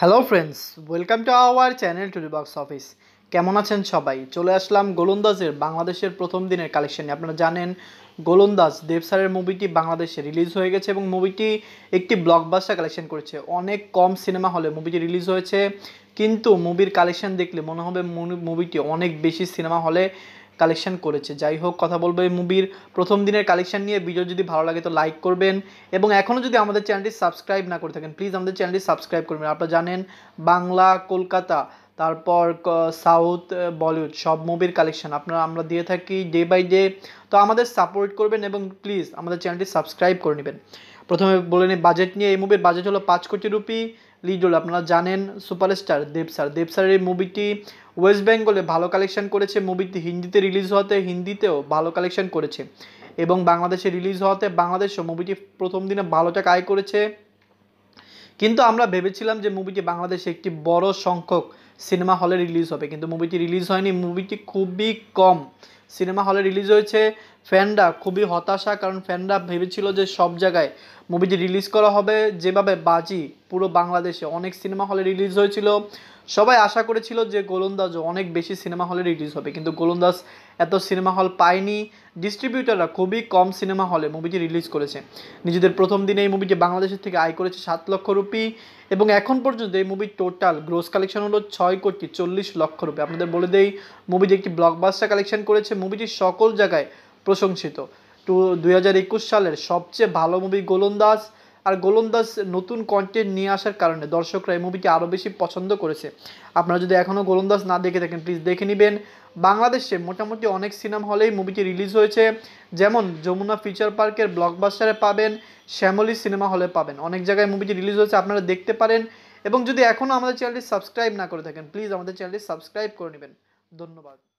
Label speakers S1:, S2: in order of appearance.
S1: hello friends welcome to our channel Tori box office কেমন আছেন সবাই চলে আসলাম গোলন্দাজের বাংলাদেশের প্রথম দিনের কালেকশানে আপনারা জানেন গোলন্দাজ দেবসারের মুভিটি বাংলাদেশে রিলিজ হয়ে গেছে এবং মুভিটি একটি ব্লকবাস্টার কালেকশন করেছে অনেক কম সিনেমা হলে মুভিটি রিলিজ হয়েছে কিন্তু মুভির কালেকশন দেখলে মনে হবে মুভিটি অনেক বেশি সিনেমা হলে কালেকশন করেছে যাই হোক কথা বলবো এই মুভির প্রথম দিনের কালেকশন নিয়ে ভিডিও যদি ভালো লাগে তো লাইক করবেন এবং এখনও যদি আমাদের চ্যানেলটি সাবস্ক্রাইব না করে থাকেন প্লিজ আমাদের চ্যানেলটি সাবস্ক্রাইব করবেন আপনারা জানেন বাংলা কলকাতা তারপর সাউথ বলিউড সব মুভির কালেকশন আপনারা আমরা দিয়ে থাকি ডে বাই ডে তো আমাদের সাপোর্ট করবেন এবং প্লিজ আমাদের চ্যানেলটি সাবস্ক্রাইব করে নেবেন প্রথমে বলে নিই বাজেট নিয়ে এই মুভির বাজেট হলো পাঁচ কোটি রুপি লিড রোল আপনারা জানেন সুপারস্টার দেব স্যার দেব স্যারের এই মুভিটি ওয়েস্ট বেঙ্গলে ভালো কালেকশন করেছে মুভিটি হিন্দিতে রিলিজ হওয়াতে হিন্দিতেও ভালো কালেকশন করেছে এবং বাংলাদেশে রিলিজ হওয়াতে বাংলাদেশও মুভিটি প্রথম দিনে ভালো টাকা আয় করেছে কিন্তু আমরা ভেবেছিলাম যে মুভিটি বাংলাদেশে একটি বড় সংখ্যক সিনেমা হলে রিলিজ হবে কিন্তু মুভিটি রিলিজ হয়নি মুভিটি খুবই কম সিনেমা হলে রিলিজ হয়েছে ফ্যানরা খুবই হতাশা কারণ ফ্যানরা ভেবেছিল যে সব জায়গায় মুভিটি রিলিজ করা হবে যেভাবে বাজি পুরো বাংলাদেশে অনেক সিনেমা হলে রিলিজ হয়েছিল সবাই আশা করেছিল যে গোলন্দাজও অনেক বেশি সিনেমা হলে রিলিজ হবে কিন্তু গোলন্দাজ এত সিনেমা হল পায়নি ডিস্ট্রিবিউটাররা খুবই কম সিনেমা হলে মুভিটি রিলিজ করেছে নিজেদের প্রথম দিনে এই মুভিটি বাংলাদেশের থেকে আয় করেছে সাত লক্ষ রুপি এবং এখন পর্যন্ত এই মুভির টোটাল গ্রোস কালেকশন হলো ছয় কোটি চল্লিশ লক্ষ রুপি আপনাদের বলে দেই মুভিটি একটি ব্লকবাস্টার কালেকশন করেছে মুভিটি সকল জায়গায় প্রশংসিত টু দুই সালের সবচেয়ে ভালো মুভি গোলন্দাজ আর গোলন্দাজ নতুন কন্টেন্ট নিয়ে আসার কারণে দর্শকরা এই মুভিটি আরও বেশি পছন্দ করেছে আপনারা যদি এখনও গোলন্দাজ না দেখে থাকেন প্লিজ দেখে নেবেন বাংলাদেশে মোটামুটি অনেক সিনেমা হলেই মুভিটি রিলিজ হয়েছে যেমন যমুনা ফিচার পার্কের ব্লকবাস্টারে পাবেন শ্যামলি সিনেমা হলে পাবেন অনেক জায়গায় মুভিটি রিলিজ হয়েছে আপনারা দেখতে পারেন এবং যদি এখনও আমাদের চ্যানেলটি সাবস্ক্রাইব না করে থাকেন প্লিজ আমাদের চ্যানেলটি সাবস্ক্রাইব করে নেবেন ধন্যবাদ